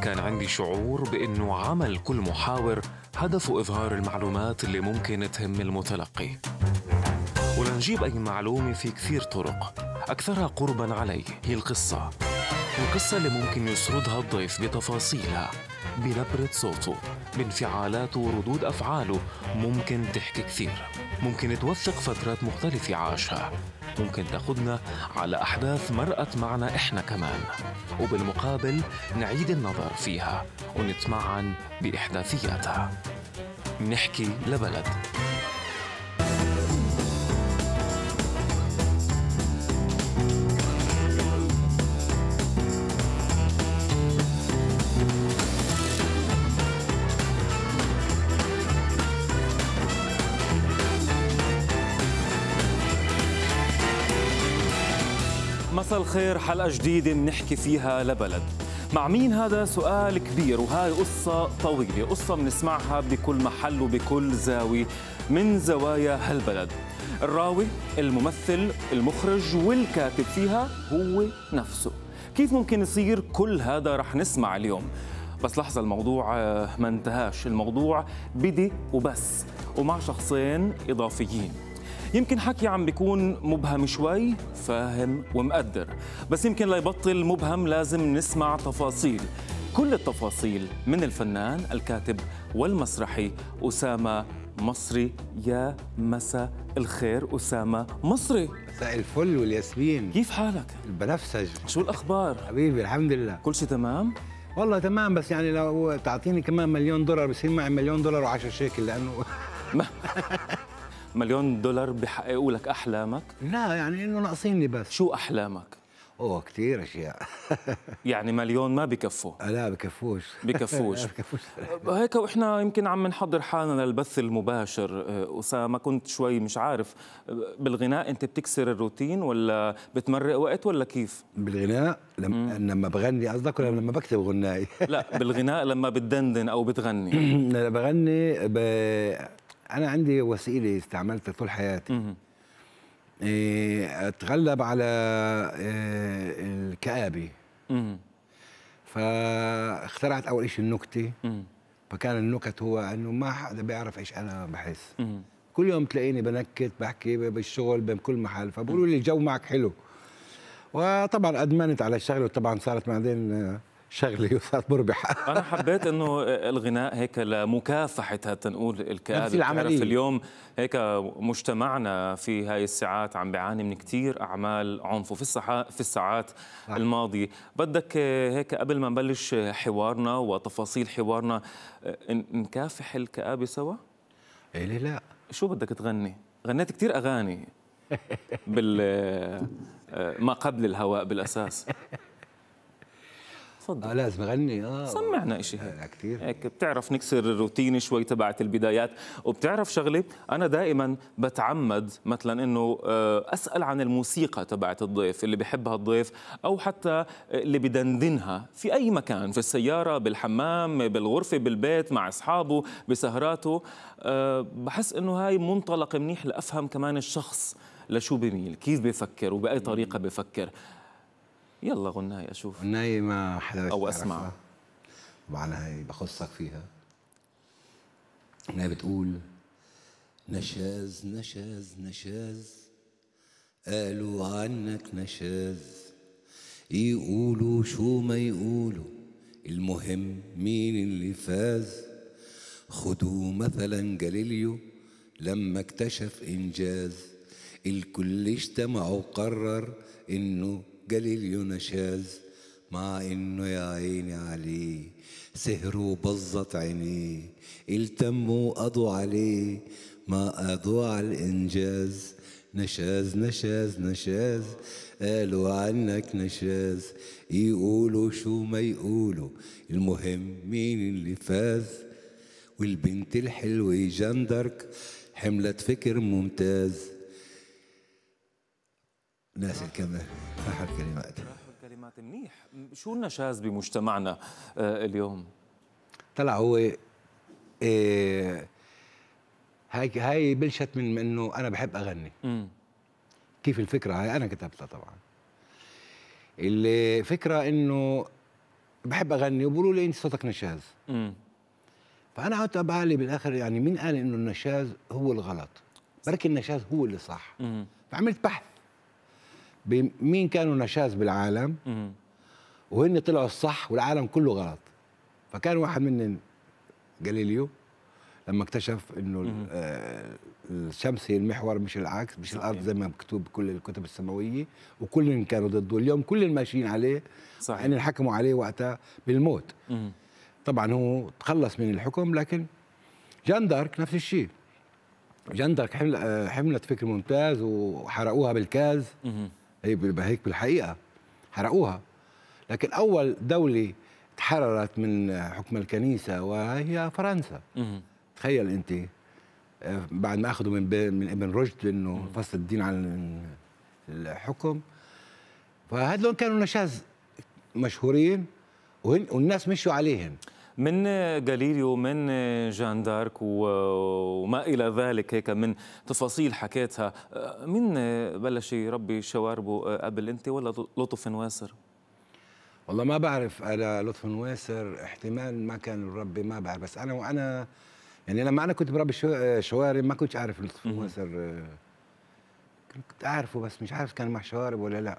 كان عندي شعور بأنه عمل كل محاور هدفه إظهار المعلومات اللي ممكن تهم المتلقي ولنجيب أي معلومة في كثير طرق أكثرها قربا علي هي القصة القصة اللي ممكن يسردها الضيف بتفاصيلها بنبرة صوته بانفعالاته وردود أفعاله ممكن تحكي كثير ممكن توثق فترات مختلفة عاشها ممكن تاخدنا على أحداث مرقت معنا إحنا كمان وبالمقابل نعيد النظر فيها ونتمعن بإحداثياتها نحكي لبلد مساء الخير حلقة جديدة بنحكي فيها لبلد مع مين هذا سؤال كبير وهاي قصة طويلة قصة بنسمعها بكل محل وبكل زاوية من زوايا هالبلد الراوي الممثل المخرج والكاتب فيها هو نفسه كيف ممكن يصير كل هذا رح نسمع اليوم بس لحظة الموضوع آه، ما انتهاش الموضوع بدي وبس ومع شخصين إضافيين يمكن حكي عم بيكون مبهم شوي فاهم ومقدر بس يمكن ليبطل مبهم لازم نسمع تفاصيل كل التفاصيل من الفنان الكاتب والمسرحي أسامة مصري يا مساء الخير أسامة مصري مساء الفل والياسمين كيف حالك؟ البنفسج شو الأخبار؟ حبيبي الحمد لله كل شيء تمام؟ والله تمام بس يعني لو تعطيني كمان مليون دولار بصير معي مليون دولار وعشر شيكل لأنه مليون دولار بحققوا لك احلامك لا يعني انه ناقصيني بس شو احلامك اوه كثير اشياء يعني مليون ما بكفوا لا بكفوش بكفوش بكفوش هيك واحنا يمكن عم نحضر حالنا للبث المباشر اسامه كنت شوي مش عارف بالغناء انت بتكسر الروتين ولا بتمرق وقت ولا كيف بالغناء لما, لما بغني قصدك ولا لما بكتب غناي؟ لا بالغناء لما بتدندن او بتغني انا بغني ب... انا عندي وسيله استعملتها طول حياتي إيه اتغلب على إيه الكابه فاخترعت اول شيء النكته فكان النكت هو انه ما حدا بيعرف ايش انا بحس كل يوم تلاقيني بنكت بحكي بالشغل بكل محل فبقولوا لي الجو معك حلو وطبعا ادمنت على الشغله وطبعا صارت بعدين شغله وصارت مربحه انا حبيت انه الغناء هيك لمكافحه هالتنقول الكآبه العمليه اليوم هيك مجتمعنا في هاي الساعات عم بيعاني من كثير اعمال عنف وفي الصحة في الساعات الماضيه بدك هيك قبل ما نبلش حوارنا وتفاصيل حوارنا نكافح الكآبه سوا؟ ايه ليه لا شو بدك تغني؟ غنيت كثير اغاني بال آه، ما قبل الهواء بالاساس تفضل آه لازم اغني اه سمعنا شيء هيك آه، كثير هيك بتعرف نكسر الروتين شوي تبعت البدايات وبتعرف شغله انا دائما بتعمد مثلا انه آه، اسال عن الموسيقى تبعت الضيف اللي بحبها الضيف او حتى اللي بدندنها في اي مكان في السياره بالحمام بالغرفه بالبيت مع اصحابه بسهراته آه، بحس انه هاي منطلق منيح لافهم كمان الشخص لشو بميل كيف بفكر وبأي طريقة بفكر يلا غناي اشوف غناي ما حدا او اسمع طبعا هي بخصك فيها غناي بتقول نشاز نشاز نشاز قالوا عنك نشاز يقولوا شو ما يقولوا المهم مين اللي فاز خدوا مثلا جاليليو لما اكتشف انجاز الكل اجتمع وقرر انه جليل يونشاز مع انه يا عيني عليه سهروا بزت عينيه التموا قضوا عليه ما قضوا على الانجاز نشاز نشاز نشاز قالوا عنك نشاز يقولوا شو ما يقولوا المهم مين اللي فاز والبنت الحلوة جندرك حملت فكر ممتاز ناس الكمال فحل كلمات فحل كلمات منيح شو النشاز بمجتمعنا آه، اليوم طلع هو إيه هاي هاي بلشت من انه انا بحب اغني م. كيف الفكره هاي انا كتبتها طبعا الفكره انه بحب اغني وبقولوا لي انت صوتك نشاز م. فانا قعدت بالي بالاخر يعني مين قال انه النشاز هو الغلط بركي النشاز هو اللي صح م. فعملت بحث بمين كانوا نشاز بالعالم وهن طلعوا الصح والعالم كله غلط فكان واحد منهم جاليليو لما اكتشف انه آه، الشمس هي المحور مش العكس مش صحيح. الارض زي ما مكتوب بكل الكتب السماويه وكلهم كانوا ضده اليوم كل ماشيين عليه صحيح يعني حكموا عليه وقتها بالموت مم. طبعا هو تخلص من الحكم لكن جان دارك نفس الشيء جان دارك آه، حملت فكر ممتاز وحرقوها بالكاز مم. هي هيك بالحقيقه حرقوها لكن اول دوله تحررت من حكم الكنيسه وهي فرنسا تخيل انت آه، بعد ما اخذوا من من ابن رشد انه فصل الدين عن الحكم فهذول كانوا نشاز مشهورين والناس مشوا عليهم من جاليريو من جان دارك وما إلى ذلك هيك من تفاصيل حكيتها مين بلش يربي شواربه قبل أنت ولا لطف واسر؟ والله ما بعرف أنا لطف واسر احتمال ما كان ربي ما بعرف بس أنا وأنا يعني لما أنا كنت بربي شوارب ما كنتش أعرف لطف واسر كنت أعرفه بس مش عارف كان مع شوارب ولا لأ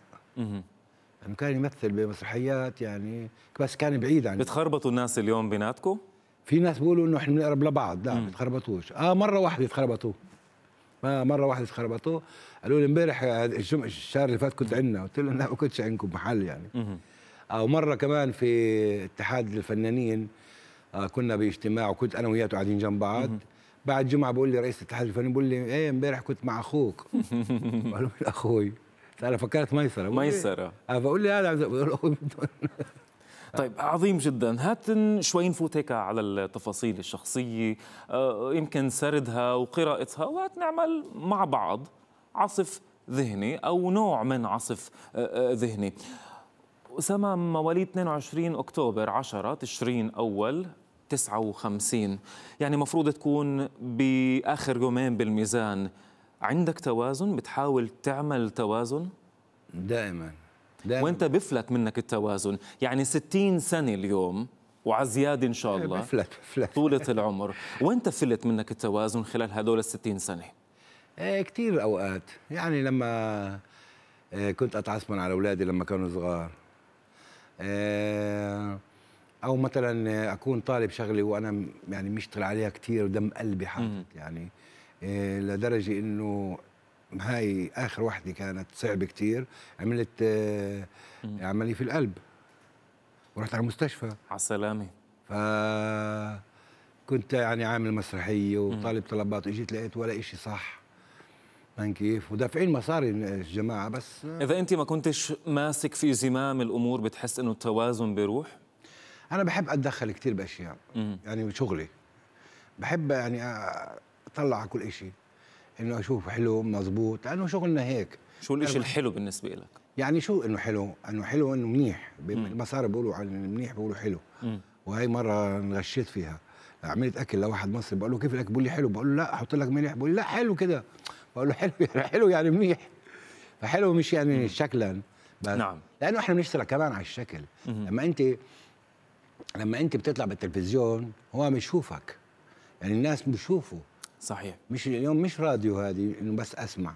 كان يمثل بمسرحيات يعني بس كان بعيد عن بتخربطوا الناس اليوم بيناتكم؟ في ناس بيقولوا انه احنا بنقرب لبعض لا ما بتخربطوش اه مره واحده تخربطوا آه، ما مره واحده تخربطوا قالوا لي امبارح آه، الجمعه الشهر اللي فات كنت عندنا قلت لهم لا ما كنتش عندكم محل يعني اه او مره كمان في اتحاد الفنانين آه كنا باجتماع وكنت انا وياه قاعدين جنب بعض بعد جمعه بقول لي رئيس الاتحاد الفني بقول لي ايه امبارح كنت مع اخوك قالوا لي اخوي انا فكرت ميسره ميسره فبقول آه، لي هذا بقول طيب عظيم جدا هات شوي نفوت هيك على التفاصيل الشخصية آه، يمكن سردها وقراءتها وهات نعمل مع بعض عصف ذهني أو نوع من عصف آه، ذهني أسامة مواليد 22 أكتوبر 10 تشرين أول 59 يعني مفروض تكون بآخر يومين بالميزان عندك توازن بتحاول تعمل توازن دائما دائما وانت بفلت منك التوازن يعني 60 سنه اليوم وعزياد ان شاء إيه، الله بفلت بفلت طولة العمر وانت فلت منك التوازن خلال هدول ال 60 سنه ايه كثير اوقات يعني لما إيه، كنت اتعصبن على اولادي لما كانوا صغار إيه، او مثلا اكون طالب شغله وانا يعني مشتغل عليها كثير ودم قلبي حاطط يعني آه، لدرجه انه هاي اخر وحده كانت صعبه كثير عملت آه، عمليه في القلب ورحت على المستشفى على السلامه ف كنت يعني عامل مسرحيه وطالب طلبات اجيت لقيت ولا شيء صح فاهم كيف ودافعين مصاري آه، الجماعه بس اذا انت ما كنتش ماسك في زمام الامور بتحس انه التوازن بيروح انا بحب اتدخل كثير باشياء مم. يعني شغلي بحب يعني اطلع على كل شيء انه اشوف حلو مزبوط لانه شغلنا هيك شو الشيء يعني الحلو بالنسبه لك يعني شو انه حلو انه حلو انه منيح المصاري بيقولوا عن منيح بيقولوا حلو وهي مره انغشيت فيها عملت اكل لواحد مصري بقول له كيف الاكل بقول لي حلو بقول له لا احط لك ملح بقول لي لا حلو كده بقول له حلو يعني حلو يعني منيح فحلو مش يعني مم. شكلا بس نعم لانه احنا بنشتغل كمان على الشكل مم. لما انت لما انت بتطلع بالتلفزيون هو بيشوفك يعني الناس بيشوفوا صحيح مش اليوم مش راديو هذه انه بس اسمع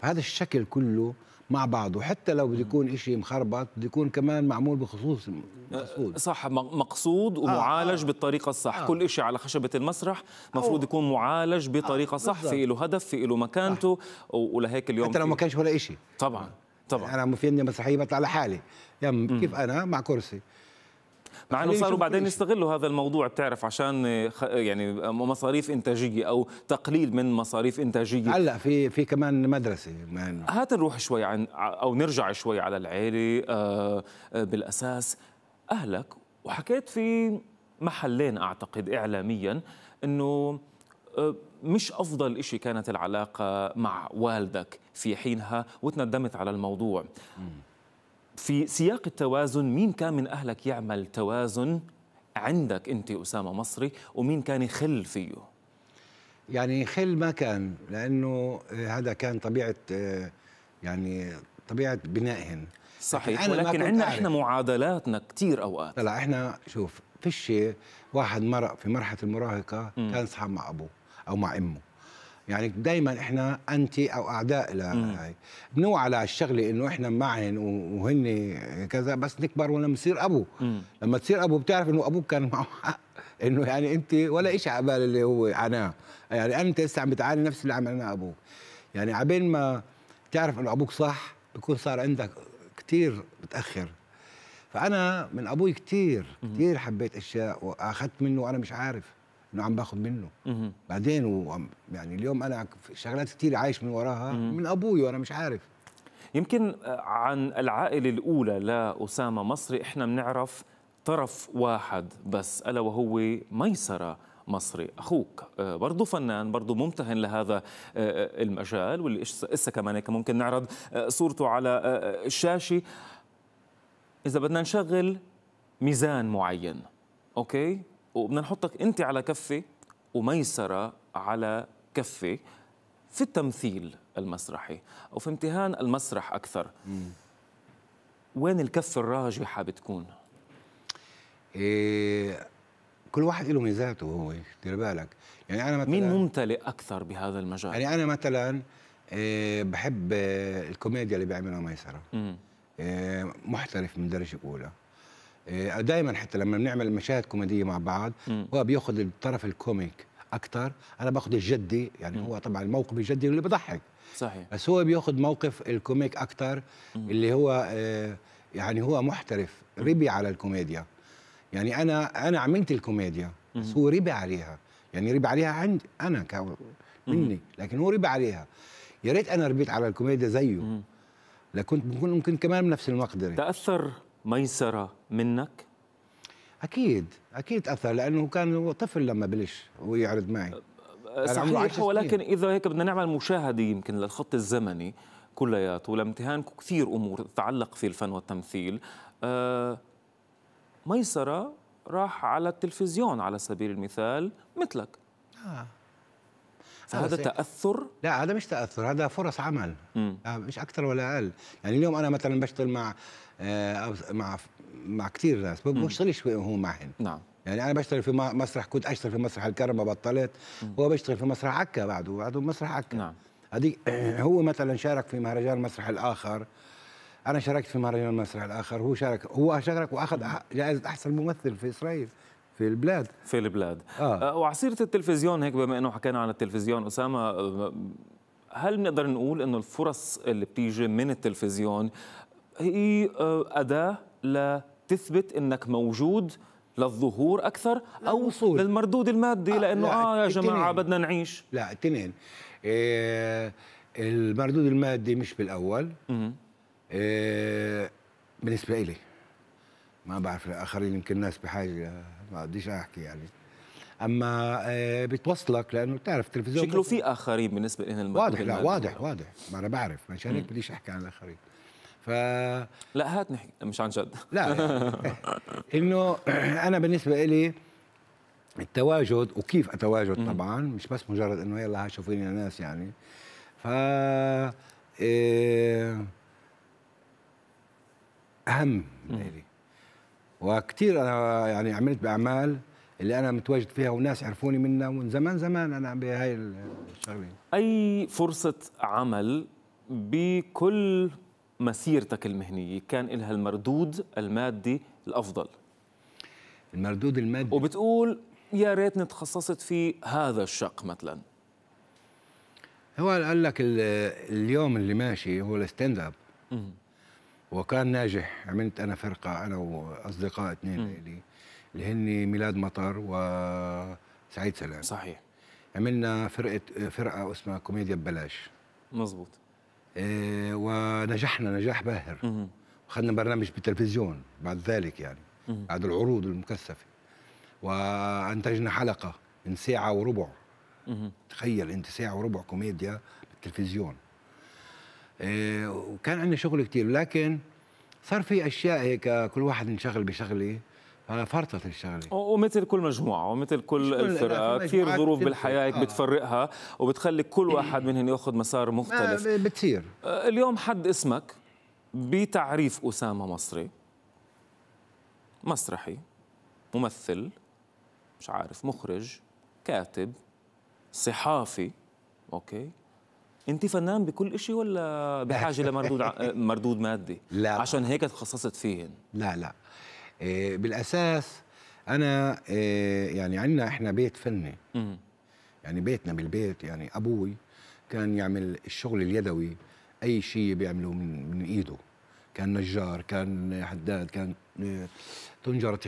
فهذا الشكل كله مع بعضه حتى لو بده يكون شيء مخربط بده يكون كمان معمول بخصوص مقصود أه، صح مقصود ومعالج آه،, آه. بالطريقه الصح آه. كل شيء على خشبه المسرح مفروض يكون معالج بطريقه آه. صح في له هدف في له مكانته آه. ولهيك اليوم حتى لو ما كانش ولا شيء طبعا طبعا انا في عندي مسرحيه بطلع لحالي يعني كيف انا مع كرسي مع انه صاروا بعدين يستغلوا هذا الموضوع بتعرف عشان يعني مصاريف انتاجيه او تقليل من مصاريف انتاجيه هلا في في كمان مدرسه يعني. هات نروح شوي عن او نرجع شوي على العيله آه، آه، بالاساس اهلك وحكيت في محلين اعتقد اعلاميا انه آه، مش افضل شيء كانت العلاقه مع والدك في حينها وتندمت على الموضوع م. في سياق التوازن مين كان من أهلك يعمل توازن عندك أنت أسامة مصري ومين كان يخل فيه يعني خل ما كان لأنه هذا كان طبيعة يعني طبيعة بنائهن صحيح أنا ولكن عندنا احنا معادلاتنا كثير اوقات لا, احنا شوف في الشيء واحد مرق في مرحله المراهقه م. كان صحاب مع ابوه او مع امه يعني دائما احنا انت او اعداء لهي بنوعى على الشغله انه احنا معهن وهن كذا بس نكبر ولما تصير ابو لما تصير ابو بتعرف انه ابوك كان معه حق انه يعني انت ولا شيء على بال اللي هو عاناه يعني انت لسه عم بتعاني نفس اللي عملناه ابوك يعني عبين ما تعرف انه ابوك صح بكون صار عندك كثير متاخر فانا من ابوي كثير كثير حبيت اشياء واخذت منه وانا مش عارف انه عم باخذ منه مم. بعدين و... يعني اليوم انا شغلات كثير عايش من وراها مم. من ابوي وانا مش عارف يمكن آه، عن العائله الاولى لاسامه مصري احنا بنعرف طرف واحد بس الا وهو ميسره مصري أخوك آه، برضه فنان برضه ممتهن لهذا آه، المجال واللي إسا كمان هيك ممكن نعرض صورته على الشاشة إذا بدنا نشغل ميزان معين أوكي وبدنا نحطك انت على كفه وميسره على كفه في التمثيل المسرحي او في امتهان المسرح اكثر مم. وين الكفه الراجحه بتكون؟ إيه كل واحد له ميزاته هو دير بالك يعني انا مثلا مين ممتلئ اكثر بهذا المجال؟ يعني انا مثلا إيه بحب إيه، الكوميديا اللي بيعملها ميسره إيه محترف من درجه اولى آه، دائما حتى لما بنعمل مشاهد كوميديه مع بعض هو بياخذ الطرف الكوميك اكثر انا باخذ الجدي يعني هو طبعا الموقف الجدي اللي بضحك صحيح بس هو بياخذ موقف الكوميك اكثر اللي هو آه، يعني هو محترف ربي على الكوميديا يعني انا انا عملت الكوميديا بس هو ربي عليها يعني ربي عليها عندي انا ك... مني لكن هو ربي عليها يا ريت انا ربيت على الكوميديا زيه لكنت بكون ممكن كمان بنفس المقدره تاثر ميسره منك؟ اكيد اكيد اثر لانه كان طفل لما بلش ويعرض معي أه، صحيح ولكن اذا هيك بدنا نعمل مشاهده يمكن للخط الزمني كلياته لامتهانكم كثير امور تتعلق في الفن والتمثيل أه، ميسره راح على التلفزيون على سبيل المثال مثلك آه. فهذا تاثر لا هذا مش تاثر هذا فرص عمل مم. مش اكثر ولا اقل يعني اليوم انا مثلا بشتغل مع آه، مع مع كثير ناس ما بشتغلش هو معهم نعم يعني انا بشتغل في مسرح كنت اشتغل في مسرح الكرمه بطلت هو بشتغل في مسرح عكا بعده بعده مسرح عكا نعم هذيك هو مثلا شارك في مهرجان المسرح الاخر انا شاركت في مهرجان المسرح الاخر هو شارك هو شارك واخذ جائزه احسن ممثل في اسرائيل في البلاد في البلاد آه. آه، وعصيره التلفزيون هيك بما انه حكينا عن التلفزيون اسامه آه، هل بنقدر نقول انه الفرص اللي بتيجي من التلفزيون هي آه، أداة لتثبت أنك موجود للظهور اكثر او وصول. للمردود المادي آه لانه لا اه يا جماعه التنين. بدنا نعيش لا اثنين إيه المردود المادي مش بالاول إيه بالنسبه إلي ما بعرف الاخرين يمكن الناس بحاجه ما بديش احكي يعني اما آه، بتوصلك لانه بتعرف التلفزيون شكله في اخرين بالنسبه لنا واضح لا واضح واضح ما انا بعرف مشان هيك بديش احكي عن الاخرين ف لا هات نحكي مش عن جد لا انه انا بالنسبه لي التواجد وكيف اتواجد طبعا مش بس مجرد انه يلا ها شوفيني ناس يعني ف آه، اهم لي وكثير انا يعني عملت باعمال اللي انا متواجد فيها وناس عرفوني منها من زمان زمان انا بهاي الشغله اي فرصه عمل بكل مسيرتك المهنية كان لها المردود المادي الأفضل المردود المادي وبتقول يا ريتني تخصصت في هذا الشق مثلا هو قال لك اليوم اللي ماشي هو الستاند اب وكان ناجح عملت انا فرقه انا واصدقاء اثنين اللي هن ميلاد مطر وسعيد سلام صحيح عملنا فرقه فرقه اسمها كوميديا ببلاش مزبوط آه، ونجحنا نجاح باهر وخدنا برنامج بالتلفزيون بعد ذلك يعني بعد العروض المكثفه وانتجنا حلقه من ساعه وربع تخيل انت ساعه وربع كوميديا بالتلفزيون آه، وكان عندنا شغل كتير لكن صار في اشياء هيك كل واحد انشغل بشغله فرطت الشغله ومثل كل مجموعه ومثل كل الفرقه كثير ظروف بالحياه هيك آه. بتفرقها وبتخلي كل إيه. واحد منهم ياخذ مسار مختلف بتصير آه، اليوم حد اسمك بتعريف اسامه مصري مسرحي ممثل مش عارف مخرج كاتب صحافي اوكي انت فنان بكل شيء ولا بحاجه لمردود مردود مادي لا عشان هيك تخصصت فيهن لا لا آه، بالاساس انا آه، يعني عندنا احنا بيت فني يعني بيتنا بالبيت يعني ابوي كان يعمل الشغل اليدوي اي شيء بيعمله من, من ايده كان نجار كان حداد كان آه، طنجره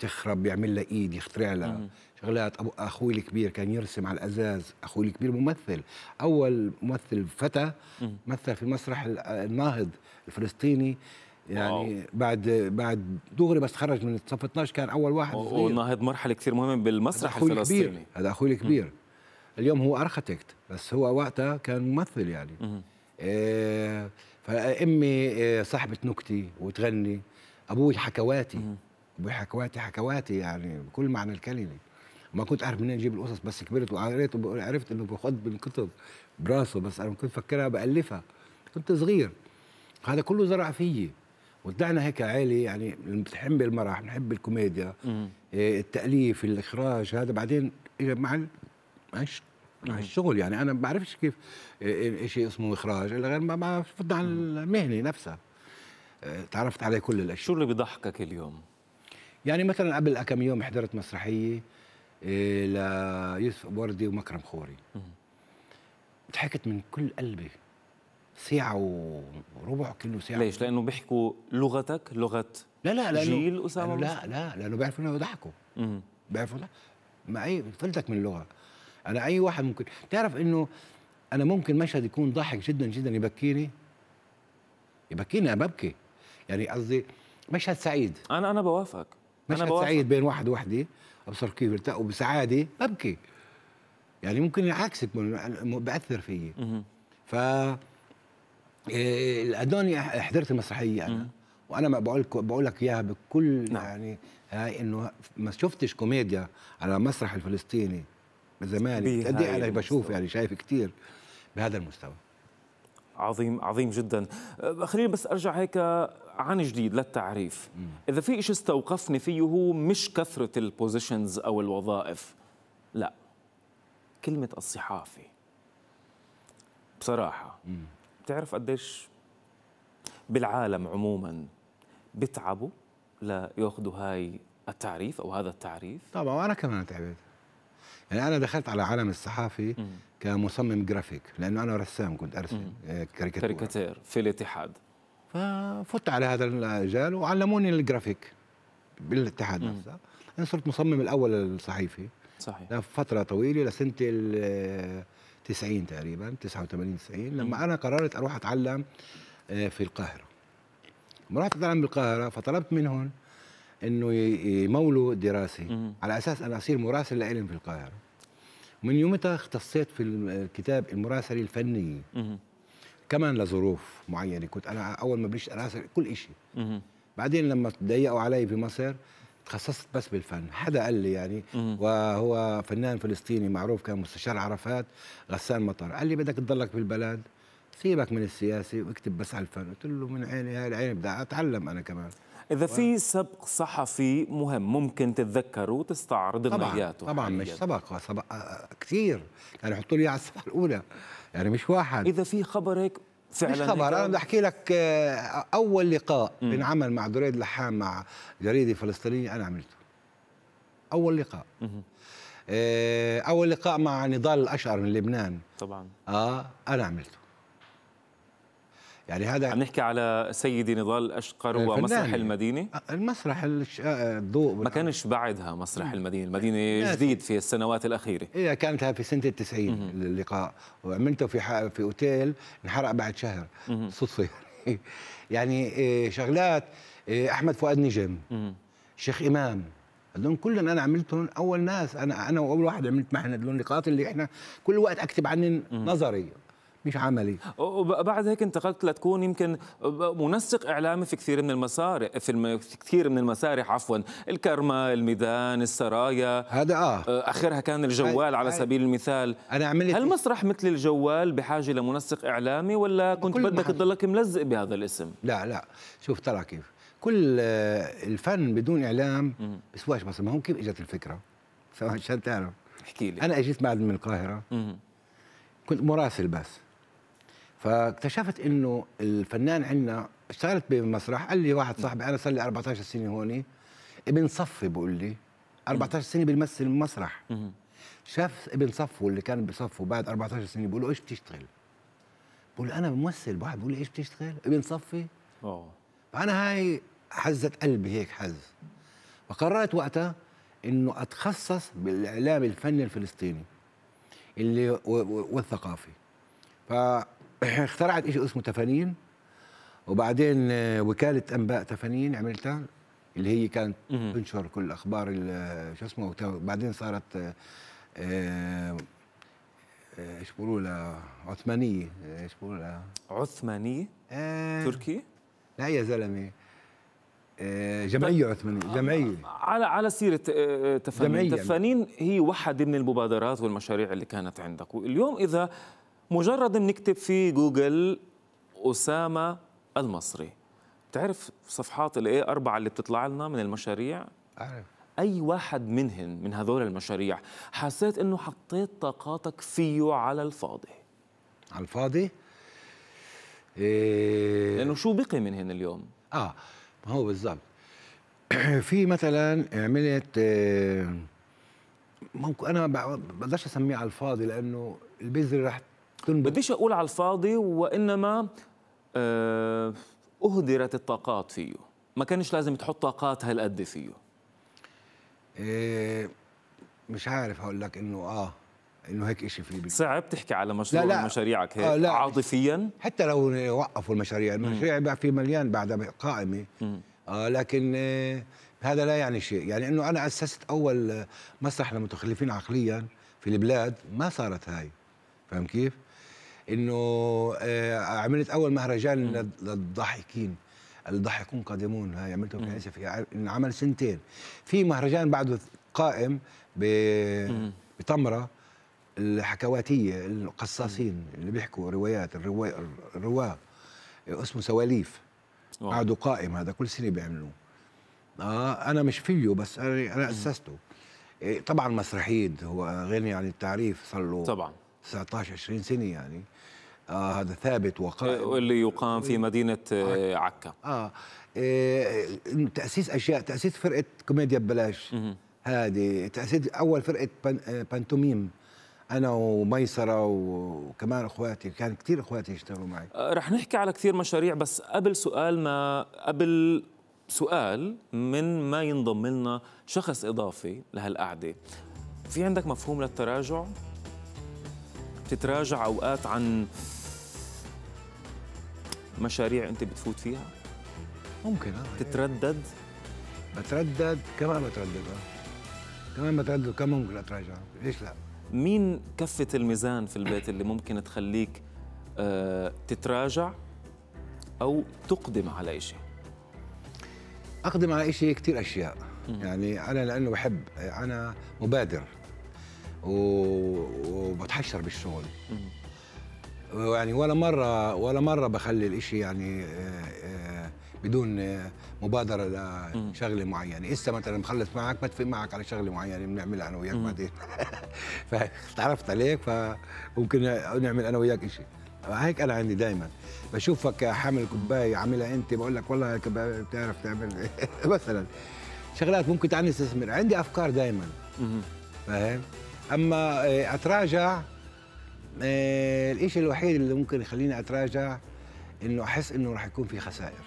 تخرب بيعمل لها ايد يخترع لها شغلات أبو اخوي الكبير كان يرسم على الازاز اخوي الكبير ممثل اول ممثل فتى مثل في مسرح الناهض الفلسطيني يعني أوه. بعد بعد دغري بس خرج من صف 12 كان اول واحد وناهض مرحله كثير مهمه بالمسرح أخوي الفلسطيني كبير. هذا اخوي الكبير اليوم هو اركتكت بس هو وقتها كان ممثل يعني م. آه، فامي آه، صاحبه نكتي وتغني ابوي حكواتي ابوي حكواتي حكواتي يعني بكل معنى الكلمه ما كنت اعرف منين اجيب القصص بس كبرت وقريت وعرفت انه بخذ من كتب براسه بس انا كنت فكرها بالفها كنت صغير هذا كله زرع فيي وطلعنا هيك عائله يعني بتحب المرح بنحب الكوميديا إيه التاليف الاخراج هذا بعدين اجى مع مع الشغل يعني انا ما بعرفش كيف إيه، إيه، إيه شيء اسمه اخراج الا غير ما بعرف عن المهنه نفسها تعرفت على كل الاشياء شو اللي بيضحكك اليوم؟ يعني مثلا قبل كم يوم حضرت مسرحيه ليوسف وردي ومكرم خوري ضحكت من كل قلبي ساعة وربع كله ساعة ليش؟ لأنه بيحكوا لغتك لغة لا لا لأنه جيل أسامة لا لا لأنه بيعرفوا إنه يضحكوا بيعرفوا ما أي فلتك من اللغة أنا أي واحد ممكن تعرف إنه أنا ممكن مشهد يكون ضاحك جدا جدا يبكيني يبكيني أنا ببكي يعني قصدي مشهد سعيد أنا أنا بوافقك مشهد أنا بوافق. سعيد بين واحد ووحدة أبصر كيف التقوا بسعادة ببكي يعني ممكن عكسك بأثر فيي ف الادوني آه، حضرت المسرحيه انا وانا بقول بقول لك اياها بكل نعم. يعني هاي انه ما شفتش كوميديا على المسرح الفلسطيني زمان قد إيه انا بشوف يعني شايف كثير بهذا المستوى عظيم عظيم جدا آه، خليني بس ارجع هيك عن جديد للتعريف مم. اذا في شيء استوقفني فيه هو مش كثره البوزيشنز او الوظائف لا كلمه الصحافي بصراحه مم. بتعرف قديش بالعالم عموما بتعبوا لياخذوا هاي التعريف او هذا التعريف طبعا وانا كمان تعبت يعني انا دخلت على عالم الصحافي كمصمم جرافيك لانه انا رسام كنت ارسم إيه، كاريكاتير كاريكاتير في الاتحاد ففت على هذا المجال وعلموني الجرافيك بالاتحاد نفسه انا صرت مصمم الاول الصحيفي صحيح لفتره طويله لسنه 90 تقريبا 89 90 لما انا قررت اروح اتعلم آه، في القاهره رحت اتعلم بالقاهره فطلبت منهم انه يمولوا دراسي على اساس انا اصير مراسل لعلم في القاهره من يومتها اختصيت في الكتاب المراسله الفنيه كمان لظروف معينه كنت انا اول ما بلشت اراسل كل شيء بعدين لما ضيقوا علي في مصر تخصصت بس بالفن حدا قال لي يعني وهو فنان فلسطيني معروف كان مستشار عرفات غسان مطر قال لي بدك تضلك بالبلد سيبك من السياسي واكتب بس على الفن قلت له من عيني هاي العين بدي اتعلم انا كمان اذا و... في سبق صحفي مهم ممكن تتذكره وتستعرض لنا اياه طبعا مش سبق سبق آه، كثير كانوا يعني يحطوا لي على الصفحه الاولى يعني مش واحد اذا في خبر هيك فعلا مش خبر انا بدي احكي لك آه، اول لقاء بنعمل مع دريد لحام مع جريده فلسطينيه انا عملته اول لقاء آه، اول لقاء مع نضال الاشقر من لبنان طبعا اه انا عملته يعني هذا عم نحكي على سيدي نضال أشقر آه، ومسرح المدينة آه، المسرح آه، الضوء ما كانش بعدها مسرح المدينة المدينة جديد في السنوات الأخيرة إيه كانت في سنة التسعين اللقاء وعملته في في أوتيل انحرق بعد شهر صدفة يعني, يعني، إيه، شغلات إيه، أحمد فؤاد نجم شيخ إمام هذول كلهم انا عملتهم اول ناس انا انا واول واحد عملت معهم هذول النقاط اللي احنا كل وقت اكتب عنهم نظري مش عملي وبعد هيك انتقلت لتكون يمكن منسق اعلامي في كثير من المسارح في, الم... كثير من المسارح عفوا الكرمه الميدان السرايا هذا اه اخرها كان الجوال على سبيل المثال انا عملت هل مسرح مثل الجوال بحاجه لمنسق اعلامي ولا كنت بدك تضلك ملزق بهذا الاسم لا لا شوف ترى كيف كل آه، الفن بدون اعلام بسواش مثلا ما هو كيف اجت الفكره عشان تعرف احكي لي انا اجيت بعد من القاهره كنت مراسل بس فاكتشفت انه الفنان عندنا اشتغلت بمسرح قال لي واحد صاحبي انا صار لي 14 سنه هون ابن صفي بقول لي 14 سنه بيمثل مسرح شاف ابن صفه اللي كان بصفه بعد 14 سنه بيقول له ايش بتشتغل؟ بقول انا ممثل واحد بيقول لي ايش بتشتغل؟ ابن صفي اه فانا هاي حزت قلبي هيك حز فقررت وقتها انه اتخصص بالاعلام الفني الفلسطيني اللي والثقافي ف اخترعت شيء اسمه تفانين وبعدين آه، وكاله انباء تفانين عملتها اللي هي كانت تنشر كل الاخبار آه، شو اسمه وبعدين صارت آه، ايش بيقولوا لها عثمانيه ايش بيقولوا لها عثمانيه؟ آه تركي؟ لا يا زلمه جمعيه طيب. عثمانيه جمعيه على على سيره تفانين تفانين هي واحده من المبادرات والمشاريع اللي كانت عندك واليوم اذا مجرد نكتب في جوجل أسامة المصري تعرف صفحات الاي أربعة اللي بتطلع لنا من المشاريع أعرف أي واحد منهن من هذول المشاريع حسيت أنه حطيت طاقاتك فيه على الفاضي على الفاضي؟ إيه لأنه شو بقي منهن اليوم؟ آه ما هو بالضبط في مثلا عملت آه، ممكن انا ما بقدرش اسميه على الفاضي لانه البذره رح بديش اقول على الفاضي وانما آه، اهدرت الطاقات فيه ما كانش لازم تحط طاقات هالقد فيه إيه مش عارف هقول لك انه اه انه هيك شيء فيه بي. صعب تحكي على مشروع لا لا. مشاريعك هيك آه لا. عاطفيا حتى لو وقفوا المشاريع المشاريع بقى في مليان بعد قائمه آه لكن آه هذا لا يعني شيء يعني انه انا اسست اول مسرح للمتخلفين عقليا في البلاد ما صارت هاي فاهم كيف انه آه، عملت اول مهرجان للضاحكين الضحكون قادمون هاي عملته في في انعمل سنتين في مهرجان بعده قائم ب بطمره الحكواتيه القصاصين اللي بيحكوا روايات الرواه اسمه سواليف قعدوا قائم هذا كل سنه بيعملوه اه انا مش فيه بس انا اسسته إيه، طبعا مسرحيد هو غني عن التعريف صار له طبعا 19 20 سنه يعني آه هذا ثابت وقائم اللي يقام في مدينه آه،, آه عكا اه, آه تاسيس اشياء تاسيس فرقه كوميديا ببلاش هذه تاسيس اول فرقه بانتوميم آه، انا وميسره وكمان اخواتي كان كثير اخواتي يشتغلوا معي آه، رح نحكي على كثير مشاريع بس قبل سؤال ما قبل سؤال من ما ينضم لنا شخص اضافي لهالقعده في عندك مفهوم للتراجع بتتراجع اوقات عن مشاريع انت بتفوت فيها ممكن اه يعني تتردد بتردد كمان بتردد اه كمان بتردد كمان ممكن اتراجع ليش لا مين كفة الميزان في البيت اللي ممكن تخليك آه تتراجع او تقدم على شيء اقدم على شيء كثير اشياء يعني انا لانه بحب انا مبادر وبتحشر بالشغل يعني ولا مره ولا مره بخلي الإشي يعني آه، آه، بدون مبادره لشغله معينه إسا مثلا مخلص معك بتفق معك على شغله معينه بنعملها انا وياك بعدين فتعرفت عليك فممكن نعمل انا وياك شيء هيك انا عندي دائما بشوفك حامل كوبايه عاملها انت بقول لك والله بتعرف تعمل مثلا شغلات ممكن تعني تستثمر عندي افكار دائما فاهم اما آه، اتراجع آه، الشيء الوحيد اللي ممكن يخليني اتراجع انه احس انه راح يكون في خسائر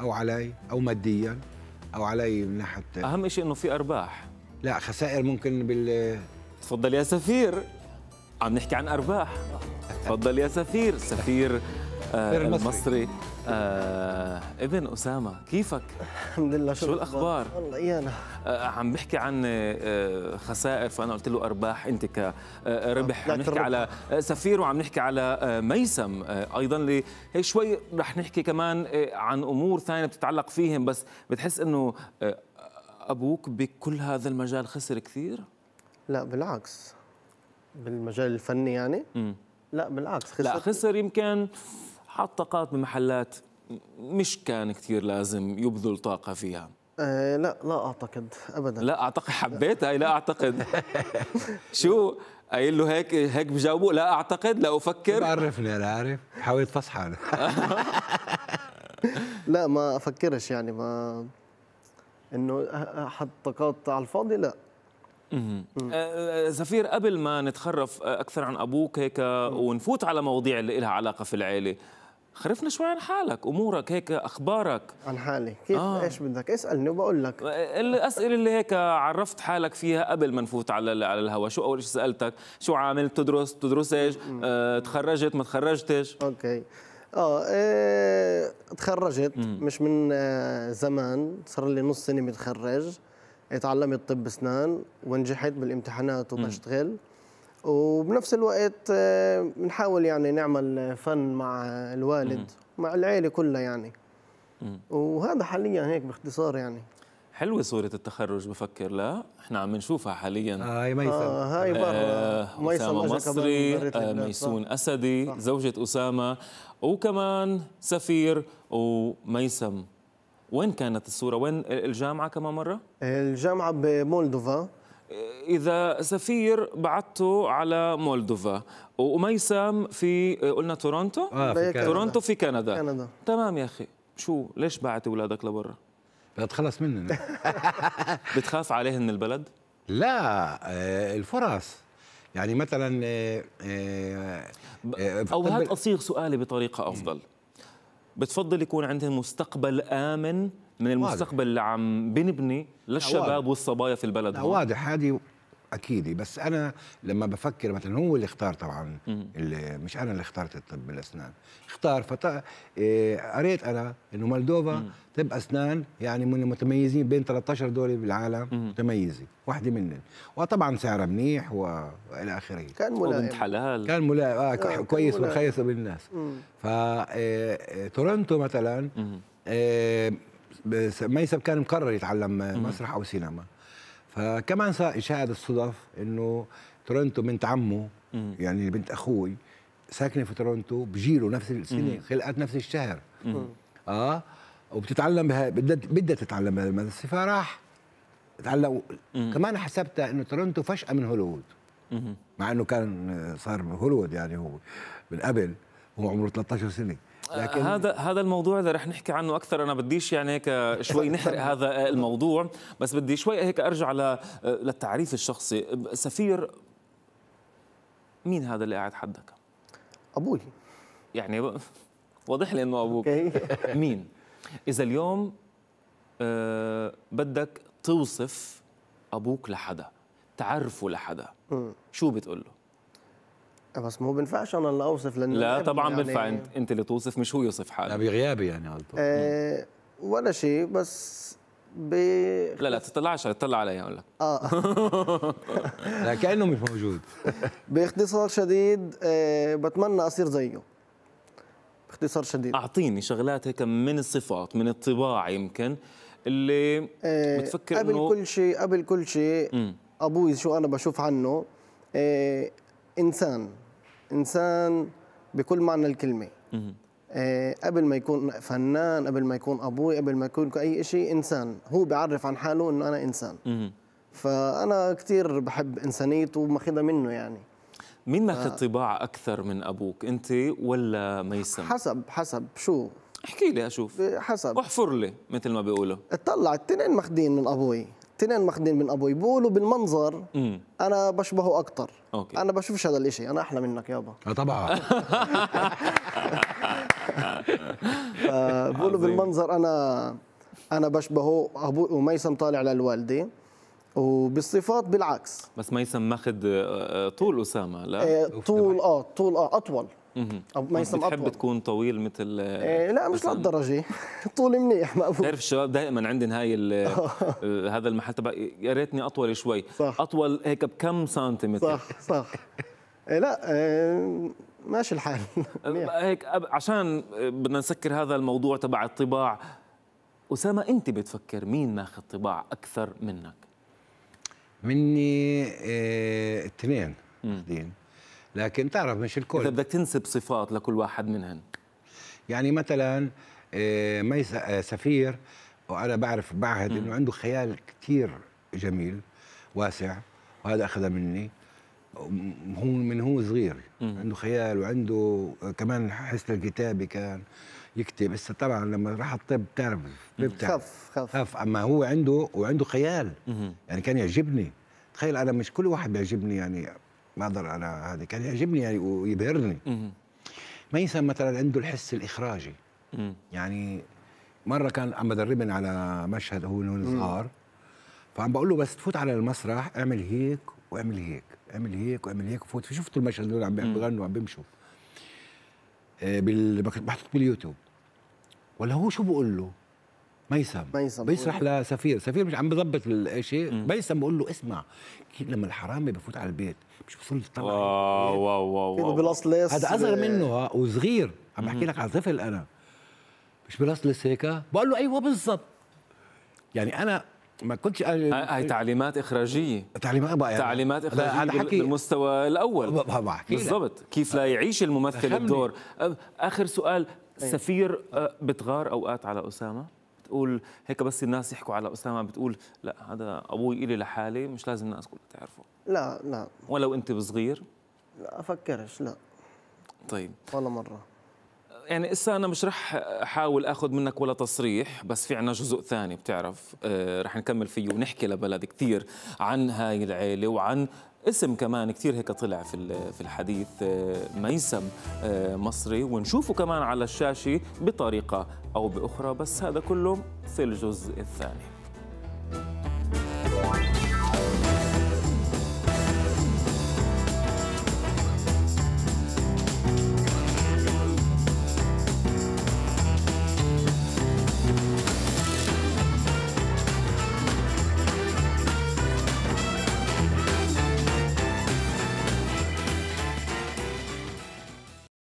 او علي او ماديا او علي من ناحيه اهم شيء انه في ارباح لا خسائر ممكن بال تفضل يا سفير عم نحكي عن ارباح تفضل يا سفير سفير آه المصري آه ابن أسامة كيفك؟ الحمد لله شو, الأخبار؟ والله إيانا آه عم بحكي عن آه خسائر فأنا قلت له أرباح أنت كربح آه، آه، عم نحكي على آه، سفير وعم نحكي على آه ميسم آه أيضا لي هي شوي رح نحكي كمان آه عن أمور ثانية بتتعلق فيهم بس بتحس أنه آه أبوك بكل هذا المجال خسر كثير؟ لا بالعكس بالمجال الفني يعني؟ م. لا بالعكس خسر لا خسر يمكن حط طاقات بمحلات مش كان كثير لازم يبذل طاقة فيها أه لا لا اعتقد ابدا لا اعتقد حبيت هاي لا اعتقد شو قايل له هيك هيك بجاوبه لا اعتقد لا افكر عرفني انا عارف حاولت فصحى لا ما افكرش يعني ما انه حط طاقات على الفاضي لا آه، آه، زفير قبل ما نتخرف آه، اكثر عن ابوك هيك ونفوت على مواضيع اللي لها علاقه في العيله خرفنا شوي عن حالك امورك هيك اخبارك عن حالي كيف آه. ايش بدك اسالني وبقول لك الاسئله اللي هيك عرفت حالك فيها قبل ما نفوت على على الهوا شو اول شيء سالتك شو عامل تدرس تدرس ايش آه، تخرجت ما تخرجتش اوكي اه إيه، تخرجت مم. مش من آه، زمان صار لي نص سنه متخرج تعلمت طب اسنان ونجحت بالامتحانات وبشتغل وبنفس الوقت آه، بنحاول يعني نعمل فن مع الوالد مع العيله كلها يعني وهذا حاليا هيك باختصار يعني حلوه صوره التخرج بفكر لا احنا عم نشوفها حاليا هاي ميسم آه هاي برا آه اسامه مصري آه ميسون صح. اسدي صح. زوجة اسامه وكمان سفير وميسم وين كانت الصوره وين الجامعه كمان مره الجامعه بمولدوفا اذا سفير بعته على مولدوفا وميسام في قلنا تورونتو آه في كندا. تورونتو في كندا. كندا تمام يا اخي شو ليش بعت اولادك لبرا بتخلص منهم بتخاف عليهن البلد لا آه، الفرص يعني مثلا آه، آه، او هات اصيغ سؤالي بطريقه افضل بتفضل يكون عندهم مستقبل امن من المستقبل اللي عم بنبني للشباب والصبايا في البلد هون واضح هذه اكيد بس انا لما بفكر مثلا هو اللي اختار طبعا اللي مش انا اللي اخترت الطب الاسنان اختار فط إيه، قريت انا انه مولدوفا طب اسنان يعني من المتميزين بين 13 دوله بالعالم متميزه واحده منهم وطبعا سعرها منيح والى اخره كان ملائم حلال كان ملائم آه, آه، كان كويس وخيس بالناس ف إيه، إيه، تورنتو مثلا ميسب كان مقرر يتعلم مسرح او سينما فكمان شاهد الصدف انه تورنتو بنت عمه يعني بنت اخوي ساكنه في تورنتو بجيله نفس السنه خلقت نفس الشهر اه وبتتعلم بها بدها بدها تتعلم بهذا المدرسه فراح تعلم كمان حسبتها انه تورنتو فشقه من هوليوود مع انه كان آه، صار بهوليوود يعني هو من قبل هو عمره 13 سنه لكن هذا هذا الموضوع اذا رح نحكي عنه اكثر انا بديش يعني هيك شوي نحرق هذا الموضوع بس بدي شوي هيك ارجع للتعريف الشخصي سفير مين هذا اللي قاعد حدك ابوي يعني واضح لي انه ابوك مين اذا اليوم آه، بدك توصف ابوك لحدا تعرفه لحدا شو بتقول له بس مو بينفعش انا اللي اوصف لانه لا طبعا يعني بينفع انت اللي توصف مش هو يوصف حاله بغيابي يعني على طول أه ولا شيء بس ب لا لا تطلعش تطلع علي اقول لك اه لا كانه مش موجود باختصار شديد أه بتمنى اصير زيه باختصار شديد اعطيني شغلات هيك من الصفات من الطباع يمكن اللي أه بتفكر قبل إنه... كل شيء قبل كل شيء ابوي شو انا بشوف عنه إيه انسان انسان بكل معنى الكلمه آه قبل ما يكون فنان قبل ما يكون ابوي قبل ما يكون اي شيء انسان هو بيعرف عن حاله انه انا انسان فانا كثير بحب انسانيته وماخذها منه يعني مين ماخذ ف... طباع اكثر من ابوك انت ولا ميسم حسب حسب شو احكي لي اشوف حسب احفر لي مثل ما بيقولوا اطلع التنين ماخذين من ابوي تنين ماخذين من ابوي بيقولوا بالمنظر مم. انا بشبهه اكثر أوكي. انا بشوفش هذا الاشي انا احلى منك يابا اه طبعا آه، بقولوا بالمنظر انا انا بشبهه ابو وميسم طالع للوالده وبالصفات بالعكس بس ميسم ماخذ آه، آه، طول اسامه لا إيه، طول اه طول اه اطول او ما يسمى اطول بتحب تكون طويل مثل إيه لا مش لهالدرجه طولي منيح مقبول بتعرف الشباب دائما عندهم هاي آه. آه، هذا المحل تبع يا ريتني اطول شوي صح. اطول هيك بكم سنتيمتر صح صح إيه لا إيه ماشي الحال آه، هيك عشان بدنا نسكر هذا الموضوع تبع الطباع اسامه انت بتفكر مين ماخذ طباع اكثر منك مني اثنين اخذين لكن تعرف مش الكل اذا بدك تنسب صفات لكل واحد منهن يعني مثلا آه، مي آه، سفير وانا بعرف بعهد انه عنده خيال كثير جميل واسع وهذا اخذه مني هو من هو صغير مم. عنده خيال وعنده آه، كمان حس الكتابه كان يكتب هسه طبعا لما راح الطب بتعرف خف خف خف اما هو عنده وعنده خيال مم. يعني كان يعجبني تخيل انا مش كل واحد بيعجبني يعني نظر على هذا كان يعجبني يعني ويبهرني ميسم مثلا عنده الحس الاخراجي يعني مره كان عم بدربني على مشهد هو صغار فعم بقول له بس تفوت على المسرح اعمل هيك واعمل هيك اعمل هيك واعمل هيك وفوت شفت المشهد اللي عم بيغنوا عم بيمشوا محطوط آه، باليوتيوب ولا هو شو بقول له ميسم ميسم بيسرح لسفير سفير مش عم بضبط الشيء ميسم بقول له اسمع لما الحرامي بفوت على البيت مش بصير يطلع واو واو واو هذا اصغر منه وصغير عم بحكي لك على طفل انا مش بلصلص هيك بقول له ايوه بالضبط يعني انا ما كنتش هاي تعليمات اخراجيه تعليمات بقى يعني تعليمات اخراجيه على حكي بالمستوى الاول بالضبط كيف لا يعيش الممثل الدور اخر سؤال سفير بتغار اوقات على اسامه بتقول هيك بس الناس يحكوا على اسامه بتقول لا هذا ابوي الي لحالي مش لازم الناس كلها تعرفه لا لا ولو انت بصغير لا افكرش لا طيب ولا مره يعني اسا انا مش رح احاول اخذ منك ولا تصريح بس في عنا جزء ثاني بتعرف آه رح نكمل فيه ونحكي لبلد كثير عن هاي العيله وعن اسم كمان كثير هيك طلع في في الحديث آه، ميسم آه، مصري ونشوفه كمان على الشاشه بطريقه او باخرى بس هذا كله في الجزء الثاني